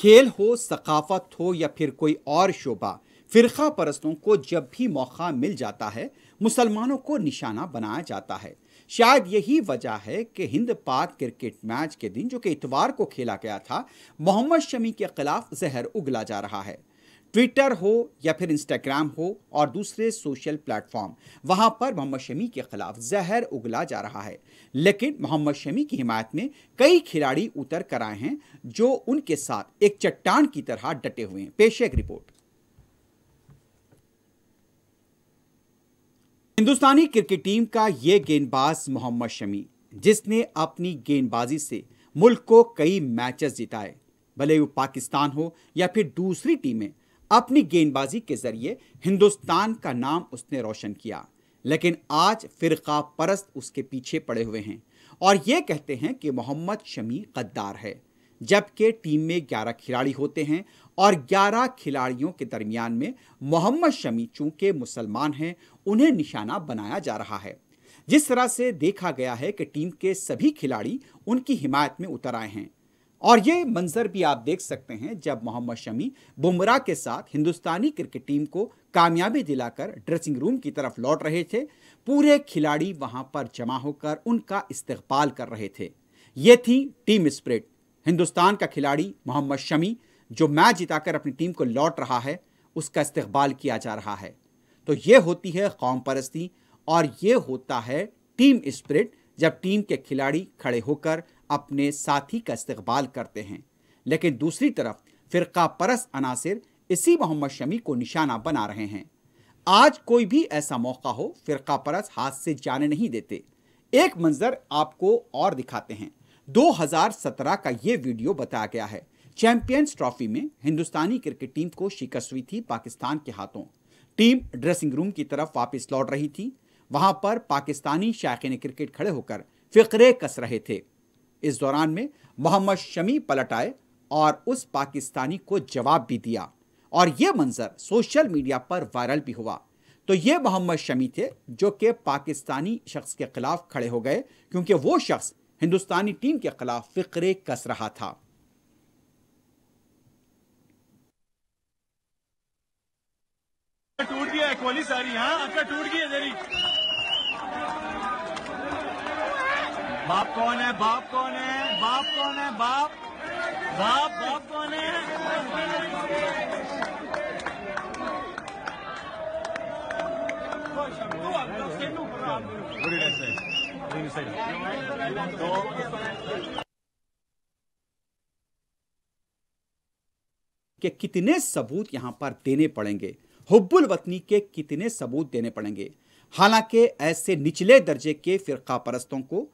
खेल हो सकाफत हो या फिर कोई और शोबा फ़िरका परस्तों को जब भी मौका मिल जाता है मुसलमानों को निशाना बनाया जाता है शायद यही वजह है कि हिंद पाक क्रिकेट मैच के दिन जो कि इतवार को खेला गया था मोहम्मद शमी के खिलाफ जहर उगला जा रहा है ट्विटर हो या फिर इंस्टाग्राम हो और दूसरे सोशल प्लेटफॉर्म वहां पर मोहम्मद शमी के खिलाफ जहर उगला जा रहा है लेकिन मोहम्मद शमी की हिमायत में कई खिलाड़ी उतर कर आए हैं जो उनके साथ एक चट्टान की तरह डटे हुए हैं पेशे एक रिपोर्ट हिंदुस्तानी क्रिकेट टीम का ये गेंदबाज मोहम्मद शमी जिसने अपनी गेंदबाजी से मुल्क को कई मैचेस जिताए भले वो पाकिस्तान हो या फिर दूसरी टीमें अपनी गेंदबाजी के जरिए हिंदुस्तान का नाम उसने रोशन किया लेकिन आज फिरका परस्त उसके पीछे पड़े हुए हैं और ये कहते हैं कि मोहम्मद शमी गद्दार है जबकि टीम में 11 खिलाड़ी होते हैं और 11 खिलाड़ियों के दरमियान में मोहम्मद शमी चूंकि मुसलमान हैं उन्हें निशाना बनाया जा रहा है जिस तरह से देखा गया है कि टीम के सभी खिलाड़ी उनकी हिमायत में उतर आए हैं और ये मंजर भी आप देख सकते हैं जब मोहम्मद शमी बुमराह के साथ हिंदुस्तानी क्रिकेट टीम को कामयाबी दिलाकर ड्रेसिंग रूम की तरफ लौट रहे थे पूरे खिलाड़ी वहां पर जमा होकर उनका इस्तकबाल कर रहे थे ये थी टीम स्प्रिट हिंदुस्तान का खिलाड़ी मोहम्मद शमी जो मैच जिताकर अपनी टीम को लौट रहा है उसका इस्तेबाल किया जा रहा है तो ये होती है कौम परस्ती और ये होता है टीम स्प्रिट जब टीम के खिलाड़ी खड़े होकर अपने साथी का इस्तबाल करते हैं लेकिन दूसरी तरफ फ़िरका परस अनासर इसी मोहम्मद शमी को निशाना बना रहे हैं आज कोई भी ऐसा मौका हो फ़िरका परस हाथ से जाने नहीं देते एक मंज़र आपको और दिखाते हैं 2017 का ये वीडियो बताया गया है चैंपियंस ट्रॉफी में हिंदुस्तानी क्रिकेट टीम को शिकस्त हुई थी पाकिस्तान के हाथों टीम ड्रेसिंग रूम की तरफ वापस लौट रही थी वहां पर पाकिस्तानी शायक क्रिकेट खड़े होकर फिक्रे कस रहे थे इस दौरान में मोहम्मद शमी पलट आए और उस पाकिस्तानी को जवाब भी दिया और ये मंजर सोशल मीडिया पर वायरल भी हुआ तो ये मोहम्मद शमी थे जो कि पाकिस्तानी शख्स के खिलाफ खड़े हो गए क्योंकि वो शख्स हिंदुस्तानी टीम के खिलाफ फिक्रे कस रहा था टूट गया है सारी हाँ, टूट गया जरी बाप कौन है बाप कौन है बाप कौन है बाप बाप बाप कौन है के कितने सबूत यहां पर देने पड़ेंगे हुब्बुल वतनी के कितने सबूत देने पड़ेंगे हालांकि ऐसे निचले दर्जे के फिरका परस्तों को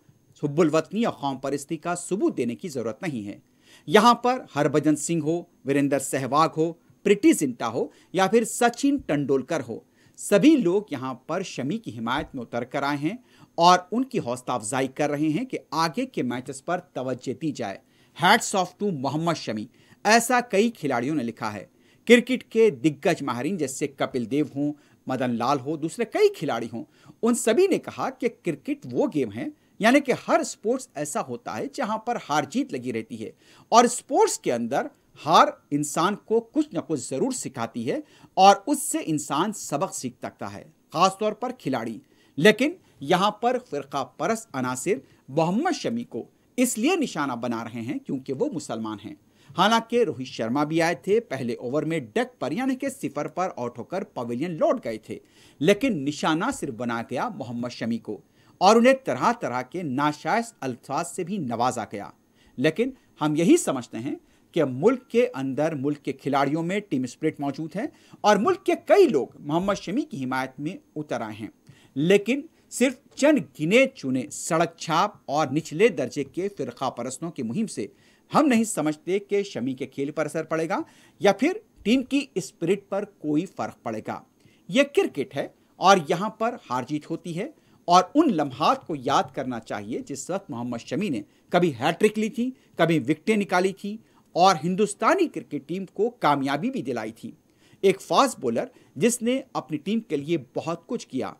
वतनी या कौम परस्ती का सबूत देने की ज़रूरत नहीं है यहाँ पर हरभजन सिंह हो वीरेंद्र सहवाग हो प्रिटी जिंटा हो या फिर सचिन तेंडुलकर हो सभी लोग यहाँ पर शमी की हिमायत में उतर कर आए हैं और उनकी हौसला अफजाई कर रहे हैं कि आगे के मैचेस पर तवज्जो दी जाए hats off to Mohammed Shami ऐसा कई खिलाड़ियों ने लिखा है क्रिकेट के दिग्गज माहरीन जैसे कपिल देव हों मदन लाल हो दूसरे कई खिलाड़ी हों उन सभी ने कहा कि क्रिकेट वो गेम है यानी कि हर स्पोर्ट्स ऐसा होता है जहां पर हार जीत लगी रहती है और स्पोर्ट्स के अंदर हार इंसान को कुछ ना कुछ ज़रूर सिखाती है और उससे इंसान सबक सीख सकता है ख़ासतौर पर खिलाड़ी लेकिन यहां पर फ़िरका परस अनासिर मोहम्मद शमी को इसलिए निशाना बना रहे हैं क्योंकि वो मुसलमान हैं हालांकि रोहित शर्मा भी आए थे पहले ओवर में डेक पर यानी कि सिफर पर आउट होकर पवेलियन लौट गए थे लेकिन निशाना सिर्फ बना गया मोहम्मद शमी को और उन्हें तरह तरह के नाशायस अल्फाज से भी नवाजा गया लेकिन हम यही समझते हैं कि मुल्क के अंदर मुल्क के खिलाड़ियों में टीम स्प्रिट मौजूद है और मुल्क के कई लोग मोहम्मद शमी की हिमायत में उतर आए हैं लेकिन सिर्फ चंद गिने चुने सड़क छाप और निचले दर्जे के फिरका परस्तों की मुहिम से हम नहीं समझते कि शमी के खेल पर असर पड़ेगा या फिर टीम की स्पिरिट पर कोई फर्क पड़ेगा यह क्रिकेट है और यहाँ पर हार जीत होती है और उन लम्हात को याद करना चाहिए जिस वक्त मोहम्मद शमी ने कभी हैट्रिक ली थी कभी विकटें निकाली थी और हिंदुस्तानी क्रिकेट टीम को कामयाबी भी दिलाई थी एक फास्ट बॉलर जिसने अपनी टीम के लिए बहुत कुछ किया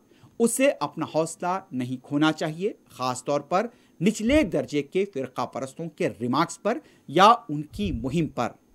उसे अपना हौसला नहीं खोना चाहिए ख़ासतौर पर निचले दर्जे के फ़िरका परस्तों के रिमार्क्स पर या उनकी मुहिम पर